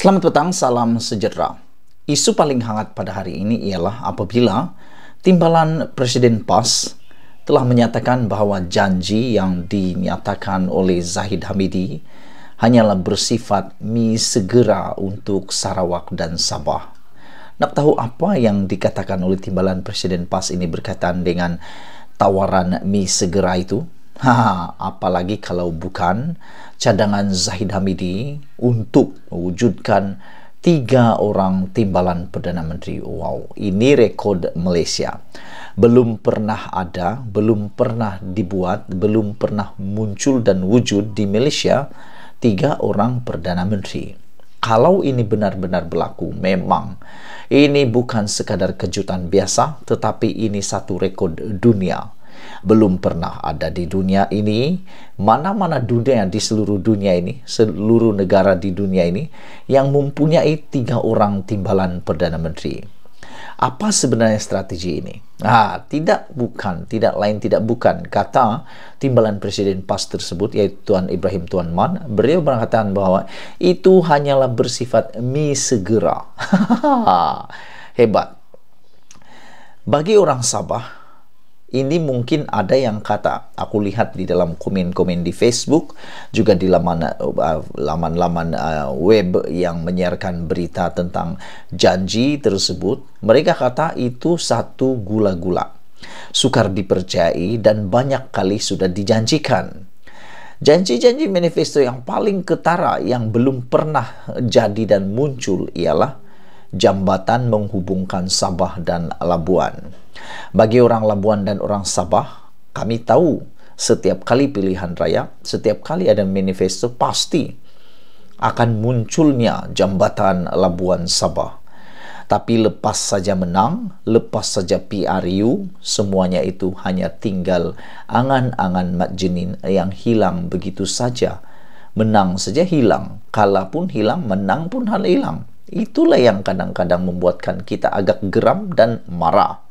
Selamat petang, salam sejahtera. Isu paling hangat pada hari ini ialah apabila timbalan Presiden PAS telah menyatakan bahawa janji yang dinyatakan oleh Zahid Hamidi hanyalah bersifat mi segera untuk Sarawak dan Sabah. Nak tahu apa yang dikatakan oleh timbalan Presiden PAS ini berkaitan dengan tawaran mi segera itu? Ha, apalagi kalau bukan cadangan Zahid Hamidi untuk mewujudkan tiga orang timbalan Perdana Menteri. Wow, ini rekod Malaysia. Belum pernah ada, belum pernah dibuat, belum pernah muncul dan wujud di Malaysia tiga orang Perdana Menteri. Kalau ini benar-benar berlaku, memang ini bukan sekadar kejutan biasa, tetapi ini satu rekod dunia belum pernah ada di dunia ini, mana-mana dunia di seluruh dunia ini, seluruh negara di dunia ini yang mempunyai tiga orang timbalan perdana menteri. Apa sebenarnya strategi ini? Ah, tidak bukan, tidak lain tidak bukan kata timbalan presiden pas tersebut yaitu Tuan Ibrahim Tuan Man. Beliau mengatakan bahwa itu hanyalah bersifat mi segera. Hebat. Bagi orang Sabah, ini mungkin ada yang kata, aku lihat di dalam komen-komen di Facebook, juga di laman, uh, laman-laman uh, web yang menyiarkan berita tentang janji tersebut, mereka kata itu satu gula-gula. Sukar dipercayai dan banyak kali sudah dijanjikan. Janji-janji manifesto yang paling ketara yang belum pernah jadi dan muncul ialah jambatan menghubungkan Sabah dan Labuan. Bagi orang Labuan dan orang Sabah, kami tahu setiap kali pilihan raya, setiap kali ada manifesto pasti akan munculnya jambatan Labuan Sabah. Tapi lepas saja menang, lepas saja PRU, semuanya itu hanya tinggal angan-angan Mat Jenin yang hilang begitu saja. Menang saja hilang, kalah pun hilang, menang pun hal hilang. Itulah yang kadang-kadang membuatkan kita agak geram dan marah.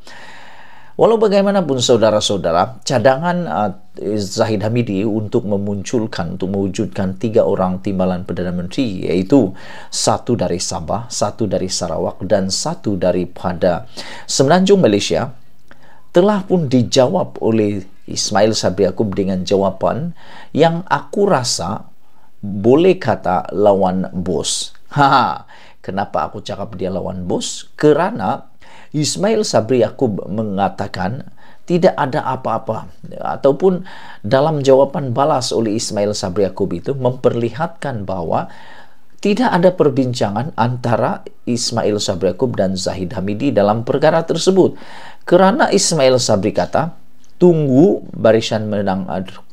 Walau bagaimanapun saudara-saudara, cadangan uh, Zahid Hamidi untuk memunculkan, untuk mewujudkan tiga orang timbalan Perdana Menteri, yaitu satu dari Sabah, satu dari Sarawak, dan satu daripada Semenanjung Malaysia, telah pun dijawab oleh Ismail Sabri Yaakob dengan jawapan yang aku rasa boleh kata lawan bos. Haha. Ha. Kenapa aku cakap dia lawan bos? Kerana Ismail Sabri Yakub mengatakan tidak ada apa-apa ataupun dalam jawaban balas oleh Ismail Sabri Yakub itu memperlihatkan bahwa tidak ada perbincangan antara Ismail Sabri dan Zahid Hamidi dalam perkara tersebut. Kerana Ismail Sabri kata, tunggu barisan menang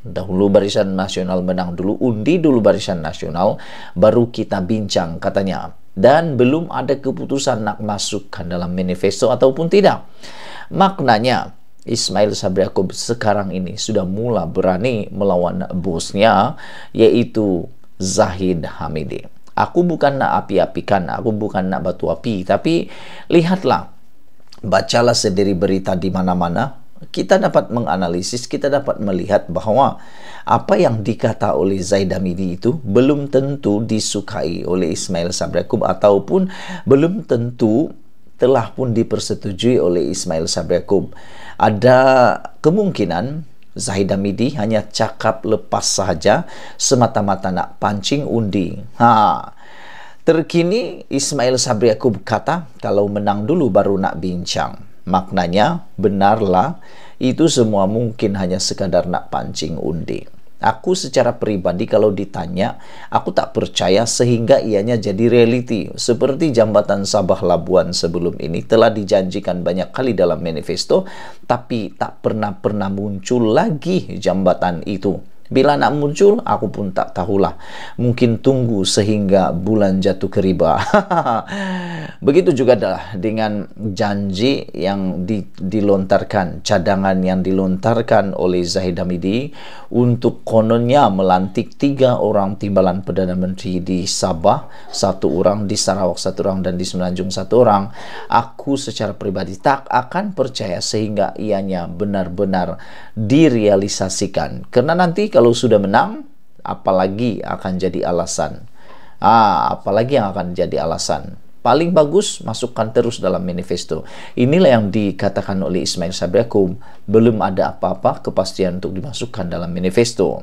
dahulu barisan nasional menang dulu undi dulu barisan nasional baru kita bincang katanya dan belum ada keputusan nak masukkan dalam manifesto ataupun tidak. Maknanya, Ismail Sabri Yaakob sekarang ini sudah mula berani melawan bosnya yaitu Zahid Hamidi. Aku bukan nak api-apikan, aku bukan nak batu api, tapi lihatlah, bacalah sendiri berita di mana-mana kita dapat menganalisis, kita dapat melihat bahwa apa yang dikata oleh Zaid Hamidi itu belum tentu disukai oleh Ismail Sabrakub ataupun belum tentu telah pun dipersetujui oleh Ismail Sabrakub. Ada kemungkinan Zaid Hamidi hanya cakap lepas saja semata-mata nak pancing undi. Ha. Terkini Ismail Sabri Yaakob kata kalau menang dulu baru nak bincang. Maknanya, benarlah itu semua mungkin hanya sekadar nak pancing undi. Aku secara pribadi kalau ditanya, aku tak percaya sehingga ianya jadi reality. Seperti jambatan Sabah Labuan sebelum ini telah dijanjikan banyak kali dalam manifesto, tapi tak pernah-pernah muncul lagi jambatan itu. Bila nak muncul, aku pun tak tahulah. Mungkin tunggu sehingga bulan jatuh ke riba. Begitu juga adalah dengan janji yang di, dilontarkan, cadangan yang dilontarkan oleh Zahid Hamidi untuk kononnya melantik tiga orang timbalan Perdana Menteri di Sabah, satu orang di Sarawak, satu orang, dan di Semenanjung, satu orang. Aku secara pribadi tak akan percaya sehingga ianya benar-benar direalisasikan. Karena nanti kalau sudah menang, apalagi akan jadi alasan. Ah, apalagi yang akan jadi alasan. Paling bagus masukkan terus dalam manifesto. Inilah yang dikatakan oleh Ismail Sabri belum ada apa-apa kepastian untuk dimasukkan dalam manifesto.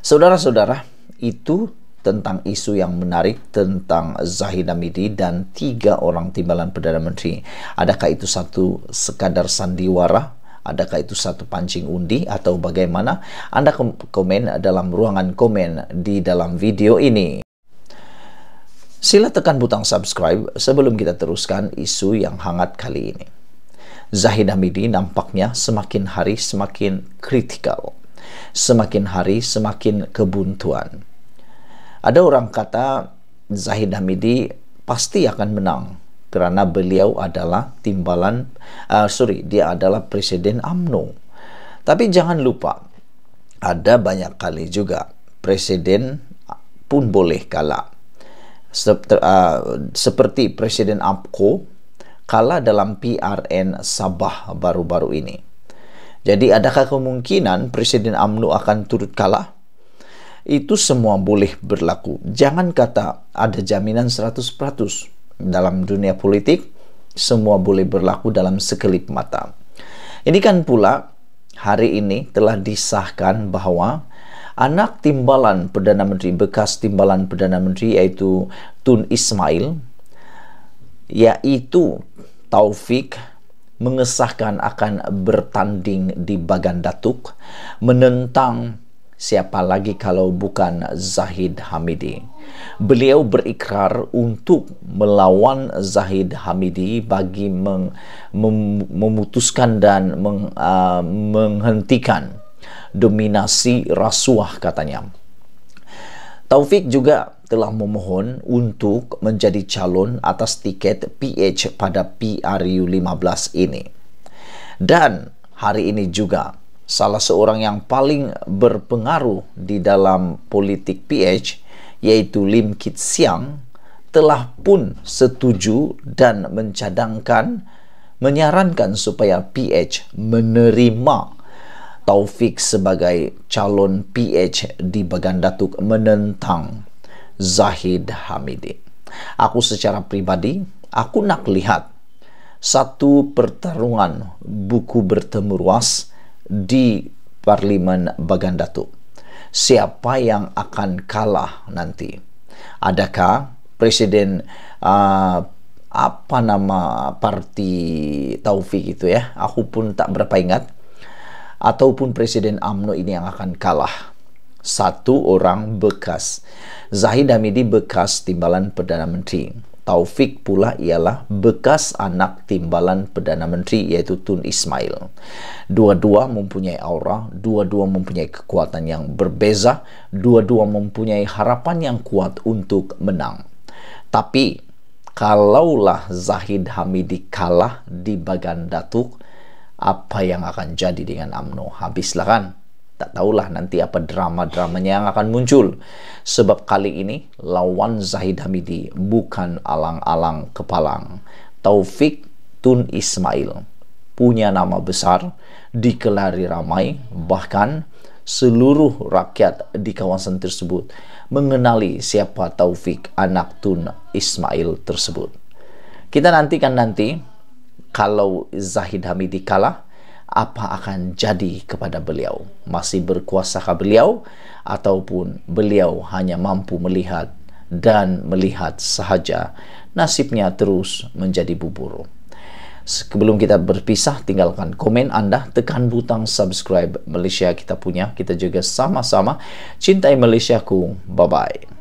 Saudara-saudara, itu tentang isu yang menarik tentang Zahid Hamidi dan tiga orang timbalan Perdana Menteri. Adakah itu satu sekadar sandiwara Adakah itu satu pancing undi atau bagaimana? Anda komen dalam ruangan komen di dalam video ini. Sila tekan butang subscribe sebelum kita teruskan isu yang hangat kali ini. Zahid Hamidi nampaknya semakin hari semakin kritikal. Semakin hari semakin kebuntuan. Ada orang kata Zahid Hamidi pasti akan menang karena beliau adalah timbalan uh, sorry dia adalah presiden AMNO tapi jangan lupa ada banyak kali juga presiden pun boleh kalah Sep uh, seperti presiden APCO kalah dalam PRN Sabah baru-baru ini jadi adakah kemungkinan presiden AMNO akan turut kalah itu semua boleh berlaku jangan kata ada jaminan 100% dalam dunia politik, semua boleh berlaku dalam sekelip mata. Ini kan pula hari ini telah disahkan bahwa anak timbalan Perdana Menteri, bekas timbalan Perdana Menteri yaitu Tun Ismail, yaitu Taufik mengesahkan akan bertanding di Bagan Datuk menentang siapa lagi kalau bukan Zahid Hamidi. Beliau berikrar untuk melawan Zahid Hamidi bagi meng, mem, memutuskan dan meng, uh, menghentikan dominasi rasuah katanya. Taufik juga telah memohon untuk menjadi calon atas tiket PH pada PRU 15 ini. Dan hari ini juga salah seorang yang paling berpengaruh di dalam politik PH yaitu Lim Kit Siang telah pun setuju dan mencadangkan menyarankan supaya PH menerima Taufik sebagai calon PH di Bagan Datuk menentang Zahid Hamidi. Aku secara pribadi, aku nak lihat satu pertarungan buku bertemu ruas di parlemen Bagandatu. Siapa yang akan kalah nanti? Adakah presiden uh, apa nama parti Taufik itu ya? Aku pun tak berapa ingat. Ataupun presiden AMNO ini yang akan kalah. Satu orang bekas. Zahid Hamidi bekas timbalan Perdana Menteri Taufik pula ialah bekas anak timbalan Perdana Menteri iaitu Tun Ismail. Dua-dua mempunyai aura, dua-dua mempunyai kekuatan yang berbeza, dua-dua mempunyai harapan yang kuat untuk menang. Tapi kalaulah Zahid Hamidi kalah di Bagan Datuk, apa yang akan jadi dengan AMNO? Habislah kan? tak tahulah nanti apa drama-dramanya yang akan muncul. Sebab kali ini lawan Zahid Hamidi bukan alang-alang kepalang. Taufik Tun Ismail punya nama besar, dikelari ramai, bahkan seluruh rakyat di kawasan tersebut mengenali siapa Taufik anak Tun Ismail tersebut. Kita nantikan nanti kalau Zahid Hamidi kalah, apa akan jadi kepada beliau masih berkuasakah beliau ataupun beliau hanya mampu melihat dan melihat sahaja nasibnya terus menjadi bubur sebelum kita berpisah tinggalkan komen anda tekan butang subscribe Malaysia kita punya kita juga sama-sama cintai Malaysia ku. bye bye